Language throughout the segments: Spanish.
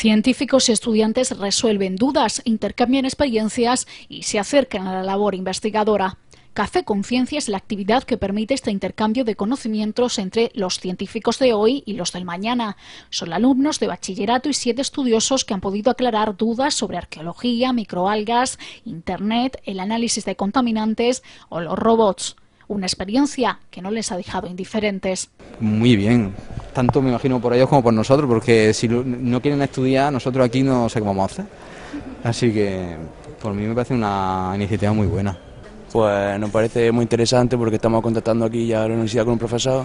Científicos y estudiantes resuelven dudas, intercambian experiencias y se acercan a la labor investigadora. Café con es la actividad que permite este intercambio de conocimientos entre los científicos de hoy y los del mañana. Son alumnos de bachillerato y siete estudiosos que han podido aclarar dudas sobre arqueología, microalgas, Internet, el análisis de contaminantes o los robots. Una experiencia que no les ha dejado indiferentes. Muy bien, tanto me imagino por ellos como por nosotros, porque si no quieren estudiar, nosotros aquí no sé cómo vamos hacer. Así que por mí me parece una iniciativa muy buena. Pues nos parece muy interesante porque estamos contactando aquí ya la universidad con un profesor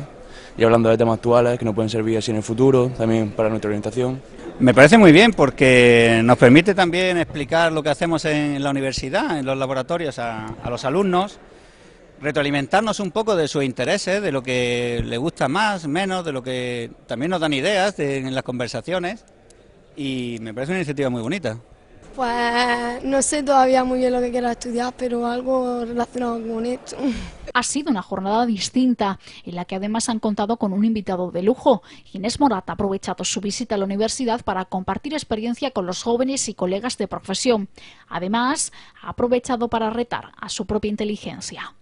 y hablando de temas actuales que nos pueden servir así en el futuro, también para nuestra orientación. Me parece muy bien porque nos permite también explicar lo que hacemos en la universidad, en los laboratorios, a los alumnos retroalimentarnos un poco de sus intereses, de lo que le gusta más, menos, de lo que también nos dan ideas en las conversaciones y me parece una iniciativa muy bonita. Pues no sé todavía muy bien lo que quiero estudiar, pero algo relacionado con esto. Ha sido una jornada distinta, en la que además han contado con un invitado de lujo. Inés Morata ha aprovechado su visita a la universidad para compartir experiencia con los jóvenes y colegas de profesión. Además, ha aprovechado para retar a su propia inteligencia.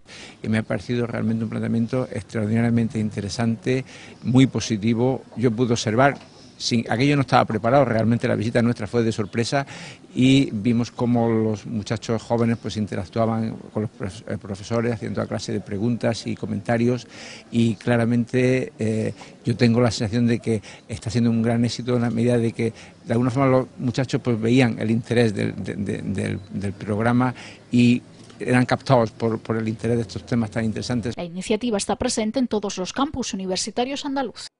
Y me ha parecido realmente un planteamiento extraordinariamente interesante, muy positivo. Yo pude observar sin, aquello no estaba preparado, realmente la visita nuestra fue de sorpresa y vimos cómo los muchachos jóvenes pues interactuaban con los eh, profesores haciendo la clase de preguntas y comentarios y claramente eh, yo tengo la sensación de que está siendo un gran éxito en la medida de que de alguna forma los muchachos pues veían el interés del, del programa y eran captados por, por el interés de estos temas tan interesantes. La iniciativa está presente en todos los campus universitarios andaluz.